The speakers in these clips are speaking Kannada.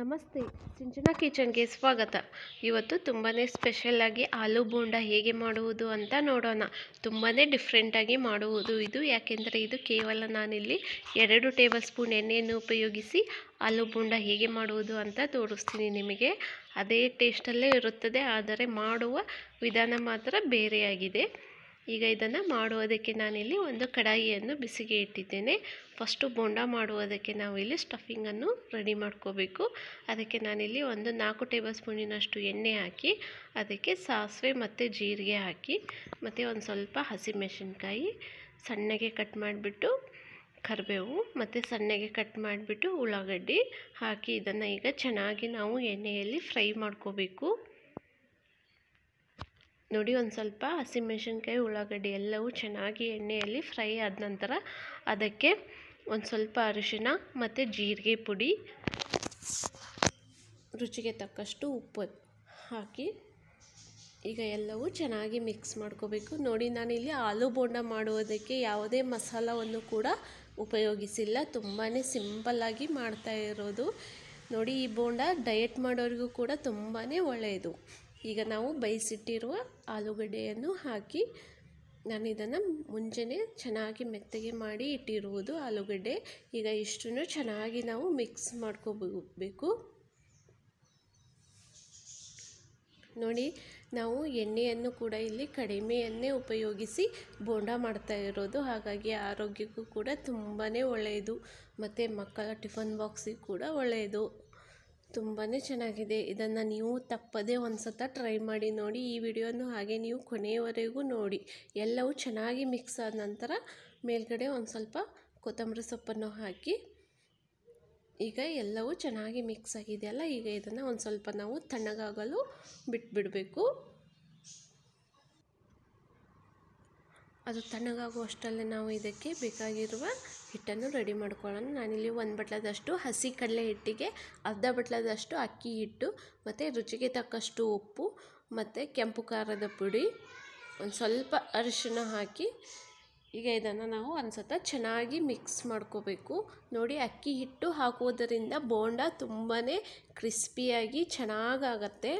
ನಮಸ್ತೆ ಸಿಂಚನಾ ಕಿಚನ್ಗೆ ಸ್ವಾಗತ ಇವತ್ತು ತುಂಬಾ ಸ್ಪೆಷಲ್ಲಾಗಿ ಆಲೂ ಬೋಂಡ ಹೇಗೆ ಮಾಡುವುದು ಅಂತ ನೋಡೋಣ ತುಂಬಾ ಡಿಫ್ರೆಂಟಾಗಿ ಮಾಡುವುದು ಇದು ಯಾಕೆಂದರೆ ಇದು ಕೇವಲ ನಾನಿಲ್ಲಿ ಎರಡು ಟೇಬಲ್ ಸ್ಪೂನ್ ಎಣ್ಣೆಯನ್ನು ಉಪಯೋಗಿಸಿ ಆಲೂ ಬೋಂಡ ಹೇಗೆ ಮಾಡುವುದು ಅಂತ ತೋರಿಸ್ತೀನಿ ನಿಮಗೆ ಅದೇ ಟೇಸ್ಟಲ್ಲೇ ಇರುತ್ತದೆ ಆದರೆ ಮಾಡುವ ವಿಧಾನ ಮಾತ್ರ ಬೇರೆಯಾಗಿದೆ ಈಗ ಇದನ್ನು ಮಾಡುವುದಕ್ಕೆ ನಾನಿಲ್ಲಿ ಒಂದು ಕಡಾಯಿಯನ್ನು ಬಿಸಿಗೆ ಇಟ್ಟಿದ್ದೇನೆ ಫಸ್ಟು ಬೋಂಡ ಮಾಡುವುದಕ್ಕೆ ನಾವು ಇಲ್ಲಿ ಸ್ಟಫಿಂಗನ್ನು ರೆಡಿ ಮಾಡ್ಕೋಬೇಕು ಅದಕ್ಕೆ ನಾನಿಲ್ಲಿ ಒಂದು ನಾಲ್ಕು ಟೇಬಲ್ ಸ್ಪೂನಿನಷ್ಟು ಎಣ್ಣೆ ಹಾಕಿ ಅದಕ್ಕೆ ಸಾಸಿವೆ ಮತ್ತು ಜೀರಿಗೆ ಹಾಕಿ ಮತ್ತು ಒಂದು ಸ್ವಲ್ಪ ಹಸಿಮೆಣಸಿನ್ಕಾಯಿ ಸಣ್ಣಗೆ ಕಟ್ ಮಾಡಿಬಿಟ್ಟು ಕರಿಬೇವು ಮತ್ತು ಸಣ್ಣಗೆ ಕಟ್ ಮಾಡಿಬಿಟ್ಟು ಉಳ್ಳಾಗಡ್ಡಿ ಹಾಕಿ ಇದನ್ನು ಈಗ ಚೆನ್ನಾಗಿ ನಾವು ಎಣ್ಣೆಯಲ್ಲಿ ಫ್ರೈ ಮಾಡ್ಕೋಬೇಕು ನೋಡಿ ಒಂದು ಸ್ವಲ್ಪ ಹಸಿಮೆಣಸಿನ್ಕಾಯಿ ಉಳ್ಳಾಗಡ್ಡಿ ಎಲ್ಲವೂ ಚೆನ್ನಾಗಿ ಎಣ್ಣೆಯಲ್ಲಿ ಫ್ರೈ ಆದ ನಂತರ ಅದಕ್ಕೆ ಒಂದು ಸ್ವಲ್ಪ ಅರಿಶಿನ ಮತ್ತು ಜೀರಿಗೆ ಪುಡಿ ರುಚಿಗೆ ತಕ್ಕಷ್ಟು ಉಪ್ಪು ಹಾಕಿ ಈಗ ಎಲ್ಲವೂ ಚೆನ್ನಾಗಿ ಮಿಕ್ಸ್ ಮಾಡ್ಕೋಬೇಕು ನೋಡಿ ಇಲ್ಲಿ ಆಲೂ ಬೋಂಡ ಮಾಡುವುದಕ್ಕೆ ಯಾವುದೇ ಮಸಾಲವನ್ನು ಕೂಡ ಉಪಯೋಗಿಸಿಲ್ಲ ತುಂಬಾ ಸಿಂಪಲ್ಲಾಗಿ ಮಾಡ್ತಾ ಇರೋದು ನೋಡಿ ಈ ಬೋಂಡ ಡಯಟ್ ಮಾಡೋರಿಗೂ ಕೂಡ ತುಂಬಾ ಒಳ್ಳೆಯದು ಈಗ ನಾವು ಬಯಸಿಟ್ಟಿರುವ ಆಲೂಗಡ್ಡೆಯನ್ನು ಹಾಕಿ ನಾನು ಇದನ್ನು ಮುಂಚೆನೇ ಚೆನ್ನಾಗಿ ಮೆತ್ತಗೆ ಮಾಡಿ ಇಟ್ಟಿರುವುದು ಆಲೂಗಡ್ಡೆ ಈಗ ಇಷ್ಟನ್ನು ಚೆನ್ನಾಗಿ ನಾವು ಮಿಕ್ಸ್ ಮಾಡ್ಕೋಬೇಕು ನೋಡಿ ನಾವು ಎಣ್ಣೆಯನ್ನು ಕೂಡ ಇಲ್ಲಿ ಕಡಿಮೆಯನ್ನೇ ಉಪಯೋಗಿಸಿ ಬೋಂಡ ಮಾಡ್ತಾ ಇರೋದು ಹಾಗಾಗಿ ಆರೋಗ್ಯಕ್ಕೂ ಕೂಡ ತುಂಬಾ ಒಳ್ಳೆಯದು ಮತ್ತು ಮಕ್ಕಳ ಟಿಫನ್ ಬಾಕ್ಸಿಗೆ ಕೂಡ ಒಳ್ಳೆಯದು ತುಂಬಾ ಚೆನ್ನಾಗಿದೆ ಇದನ್ನು ನೀವು ತಪ್ಪದೇ ಒಂದು ಸತ ಟ್ರೈ ಮಾಡಿ ನೋಡಿ ಈ ವಿಡಿಯೋನು ಹಾಗೆ ನೀವು ಕೊನೆಯವರೆಗೂ ನೋಡಿ ಎಲ್ಲವೂ ಚೆನ್ನಾಗಿ ಮಿಕ್ಸ್ ಆದ ನಂತರ ಮೇಲ್ಗಡೆ ಒಂದು ಸ್ವಲ್ಪ ಕೊತ್ತಂಬರಿ ಸೊಪ್ಪನ್ನು ಹಾಕಿ ಈಗ ಎಲ್ಲವೂ ಚೆನ್ನಾಗಿ ಮಿಕ್ಸ್ ಆಗಿದೆಯಲ್ಲ ಈಗ ಇದನ್ನು ಒಂದು ಸ್ವಲ್ಪ ನಾವು ತಣ್ಣಗಾಗಲು ಬಿಟ್ಬಿಡಬೇಕು ಅದು ತಣ್ಣಗಾಗುವಷ್ಟಲ್ಲೇ ನಾವು ಇದಕ್ಕೆ ಬೇಕಾಗಿರುವ ಹಿಟ್ಟನ್ನು ರೆಡಿ ಮಾಡ್ಕೊಳ್ಳೋಣ ನಾನಿಲ್ಲಿ ಒಂದು ಬಟ್ಲದಷ್ಟು ಹಸಿ ಕಡಲೆ ಹಿಟ್ಟಿಗೆ ಅರ್ಧ ಬಟ್ಲದಷ್ಟು ಅಕ್ಕಿ ಹಿಟ್ಟು ಮತ್ತು ರುಚಿಗೆ ತಕ್ಕಷ್ಟು ಉಪ್ಪು ಮತ್ತು ಕೆಂಪು ಖಾರದ ಪುಡಿ ಒಂದು ಸ್ವಲ್ಪ ಅರಿಶಿನ ಹಾಕಿ ಈಗ ಇದನ್ನು ನಾವು ಒಂದು ಚೆನ್ನಾಗಿ ಮಿಕ್ಸ್ ಮಾಡ್ಕೋಬೇಕು ನೋಡಿ ಅಕ್ಕಿ ಹಿಟ್ಟು ಹಾಕುವುದರಿಂದ ಬೋಂಡ ತುಂಬಾ ಕ್ರಿಸ್ಪಿಯಾಗಿ ಚೆನ್ನಾಗತ್ತೆ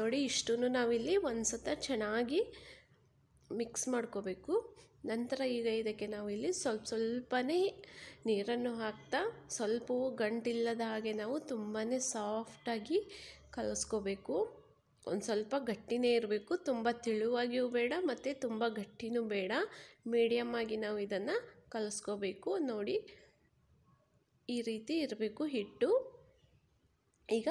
ನೋಡಿ ಇಷ್ಟನ್ನು ನಾವಿಲ್ಲಿ ಒಂದು ಸತ ಚೆನ್ನಾಗಿ ಮಿಕ್ಸ್ ಮಾಡ್ಕೋಬೇಕು ನಂತರ ಈಗ ಇದಕ್ಕೆ ನಾವು ಇಲ್ಲಿ ಸ್ವಲ್ಪ ಸ್ವಲ್ಪನೇ ನೀರನ್ನು ಹಾಕ್ತಾ ಸ್ವಲ್ಪ ಗಂಟಿಲ್ಲದ ಹಾಗೆ ನಾವು ತುಂಬಾ ಸಾಫ್ಟಾಗಿ ಕಲಿಸ್ಕೋಬೇಕು ಒಂದು ಸ್ವಲ್ಪ ಗಟ್ಟಿನೇ ಇರಬೇಕು ತುಂಬ ತಿಳುವಾಗಿಯೂ ಬೇಡ ಮತ್ತು ತುಂಬ ಗಟ್ಟಿನೂ ಬೇಡ ಮೀಡಿಯಮ್ ಆಗಿ ನಾವು ಇದನ್ನು ಕಲಿಸ್ಕೋಬೇಕು ನೋಡಿ ಈ ರೀತಿ ಇರಬೇಕು ಹಿಟ್ಟು ಈಗ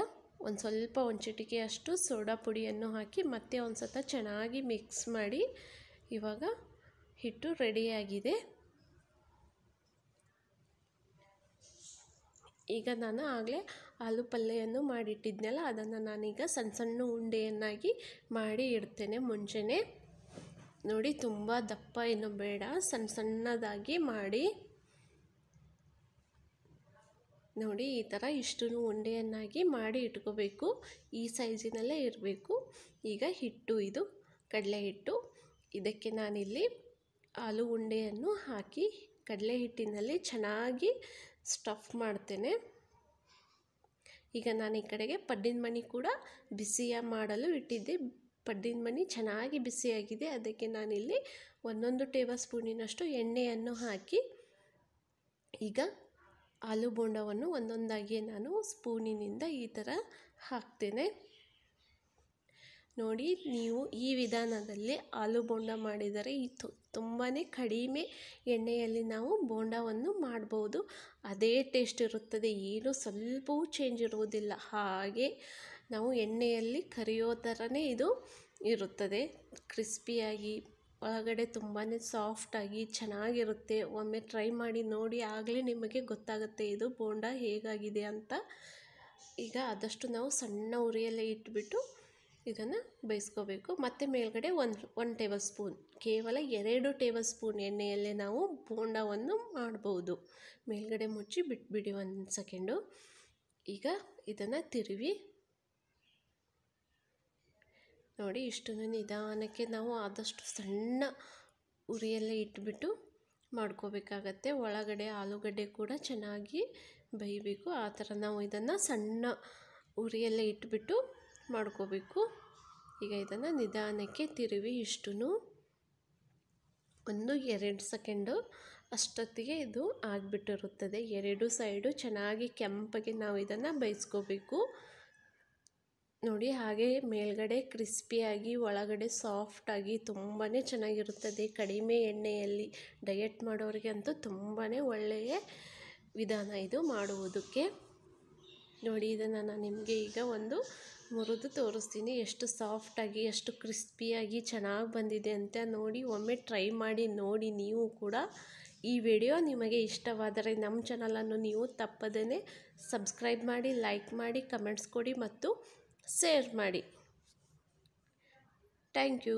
ಒಂದು ಸ್ವಲ್ಪ ಒಂದು ಚಿಟಿಕೆಯಷ್ಟು ಸೋಡಾ ಪುಡಿಯನ್ನು ಹಾಕಿ ಮತ್ತೆ ಒಂದು ಸತ ಚೆನ್ನಾಗಿ ಮಿಕ್ಸ್ ಮಾಡಿ ಇವಾಗ ಹಿಟ್ಟು ರೆಡಿಯಾಗಿದೆ ಈಗ ನಾನು ಆಗಲೇ ಆಲೂ ಪಲ್ಯವನ್ನು ಮಾಡಿಟ್ಟಿದ್ನಲ್ಲ ಅದನ್ನು ನಾನೀಗ ಸಣ್ಣ ಸಣ್ಣ ಉಂಡೆಯನ್ನಾಗಿ ಮಾಡಿ ಇಡ್ತೇನೆ ಮುಂಚೆನೇ ನೋಡಿ ತುಂಬ ದಪ್ಪ ಏನು ಬೇಡ ಸಣ್ಣ ಸಣ್ಣದಾಗಿ ಮಾಡಿ ನೋಡಿ ಈ ಥರ ಇಷ್ಟು ಉಂಡೆಯನ್ನಾಗಿ ಮಾಡಿ ಇಟ್ಕೋಬೇಕು ಈ ಸೈಜಿನಲ್ಲೇ ಇರಬೇಕು ಈಗ ಹಿಟ್ಟು ಇದು ಕಡಲೆ ಹಿಟ್ಟು ಇದಕ್ಕೆ ನಾನಿಲ್ಲಿ ಆಲೂ ಉಂಡೆಯನ್ನು ಹಾಕಿ ಕಡಲೆ ಹಿಟ್ಟಿನಲ್ಲಿ ಚೆನ್ನಾಗಿ ಸ್ಟಫ್ ಮಾಡ್ತೇನೆ ಈಗ ನಾನು ಈ ಕಡೆಗೆ ಪಡ್ಡಿನ ಮಣಿ ಕೂಡ ಬಿಸಿಯ ಮಾಡಲು ಇಟ್ಟಿದ್ದೆ ಪಡ್ಡಿನ ಮಣಿ ಚೆನ್ನಾಗಿ ಬಿಸಿಯಾಗಿದೆ ಅದಕ್ಕೆ ನಾನಿಲ್ಲಿ ಒಂದೊಂದು ಟೇಬಲ್ ಸ್ಪೂನಿನಷ್ಟು ಎಣ್ಣೆಯನ್ನು ಹಾಕಿ ಈಗ ಆಲೂ ಬೋಂಡವನ್ನು ಒಂದೊಂದಾಗಿ ನಾನು ಸ್ಪೂನಿನಿಂದ ಈ ಥರ ಹಾಕ್ತೇನೆ ನೋಡಿ ನೀವು ಈ ವಿಧಾನದಲ್ಲಿ ಆಲೂ ಬೋಂಡ ಮಾಡಿದರೆ ಇದು ತುಂಬಾ ಕಡಿಮೆ ಎಣ್ಣೆಯಲ್ಲಿ ನಾವು ಬೋಂಡವನ್ನು ಮಾಡ್ಬೋದು ಅದೇ ಟೇಸ್ಟ್ ಇರುತ್ತದೆ ಏನು ಸ್ವಲ್ಪವೂ ಚೇಂಜ್ ಇರುವುದಿಲ್ಲ ಹಾಗೆ ನಾವು ಎಣ್ಣೆಯಲ್ಲಿ ಕರಿಯೋ ಥರನೇ ಇದು ಇರುತ್ತದೆ ಕ್ರಿಸ್ಪಿಯಾಗಿ ಒಳಗಡೆ ತುಂಬಾ ಸಾಫ್ಟಾಗಿ ಚೆನ್ನಾಗಿರುತ್ತೆ ಒಮ್ಮೆ ಟ್ರೈ ಮಾಡಿ ನೋಡಿ ಆಗಲೇ ನಿಮಗೆ ಗೊತ್ತಾಗುತ್ತೆ ಇದು ಬೋಂಡ ಹೇಗಾಗಿದೆ ಅಂತ ಈಗ ಆದಷ್ಟು ನಾವು ಸಣ್ಣ ಉರಿಯಲ್ಲೇ ಇಟ್ಬಿಟ್ಟು ಇದನ್ನು ಬೇಯಿಸ್ಕೋಬೇಕು ಮತ್ತು ಮೇಲ್ಗಡೆ ಒಂದು ಒನ್ ಟೇಬಲ್ ಸ್ಪೂನ್ ಕೇವಲ ಎರಡು ಟೇಬಲ್ ಸ್ಪೂನ್ ಎಣ್ಣೆಯಲ್ಲೇ ನಾವು ಬೋಂಡವನ್ನು ಮಾಡ್ಬೋದು ಮೇಲ್ಗಡೆ ಮುಚ್ಚಿ ಬಿಟ್ಬಿಡಿ ಒಂದು ಸೆಕೆಂಡು ಈಗ ಇದನ್ನು ತಿರುವಿ ನೋಡಿ ಇಷ್ಟನ್ನು ನಿಧಾನಕ್ಕೆ ನಾವು ಆದಷ್ಟು ಸಣ್ಣ ಉರಿಯಲ್ಲೇ ಇಟ್ಬಿಟ್ಟು ಮಾಡ್ಕೋಬೇಕಾಗತ್ತೆ ಒಳಗಡೆ ಆಲೂಗಡ್ಡೆ ಕೂಡ ಚೆನ್ನಾಗಿ ಬೇಯಬೇಕು ಆ ಥರ ನಾವು ಇದನ್ನು ಸಣ್ಣ ಉರಿಯಲ್ಲೇ ಇಟ್ಬಿಟ್ಟು ಮಾಡ್ಕೋಬೇಕು ಈಗ ಇದನ್ನು ನಿಧಾನಕ್ಕೆ ತಿರುವಿ ಇಷ್ಟು ಒಂದು ಎರಡು ಸೆಕೆಂಡು ಅಷ್ಟೊತ್ತಿಗೆ ಇದು ಆಗಿಬಿಟ್ಟಿರುತ್ತದೆ ಎರಡು ಸೈಡು ಚೆನ್ನಾಗಿ ಕೆಂಪಗೆ ನಾವು ಇದನ್ನು ಬೈಸ್ಕೋಬೇಕು ನೋಡಿ ಹಾಗೆ ಮೇಲ್ಗಡೆ ಕ್ರಿಸ್ಪಿಯಾಗಿ ಒಳಗಡೆ ಸಾಫ್ಟಾಗಿ ತುಂಬಾ ಚೆನ್ನಾಗಿರುತ್ತದೆ ಕಡಿಮೆ ಎಣ್ಣೆಯಲ್ಲಿ ಡಯೆಟ್ ಮಾಡೋರಿಗೆ ಅಂತೂ ತುಂಬಾ ಒಳ್ಳೆಯ ವಿಧಾನ ಇದು ಮಾಡುವುದಕ್ಕೆ ನೋಡಿ ಇದನ್ನು ನಾನು ನಿಮಗೆ ಈಗ ಒಂದು ಮುರಿದು ತೋರಿಸ್ತೀನಿ ಎಷ್ಟು ಸಾಫ್ಟಾಗಿ ಎಷ್ಟು ಕ್ರಿಸ್ಪಿಯಾಗಿ ಚೆನ್ನಾಗಿ ಬಂದಿದೆ ಅಂತ ನೋಡಿ ಒಮ್ಮೆ ಟ್ರೈ ಮಾಡಿ ನೋಡಿ ನೀವು ಕೂಡ ಈ ವಿಡಿಯೋ ನಿಮಗೆ ಇಷ್ಟವಾದರೆ ನಮ್ಮ ಚಾನಲನ್ನು ನೀವು ತಪ್ಪದೇ ಸಬ್ಸ್ಕ್ರೈಬ್ ಮಾಡಿ ಲೈಕ್ ಮಾಡಿ ಕಮೆಂಟ್ಸ್ ಕೊಡಿ ಮತ್ತು ಶೇರ್ ಮಾಡಿ ಥ್ಯಾಂಕ್ ಯು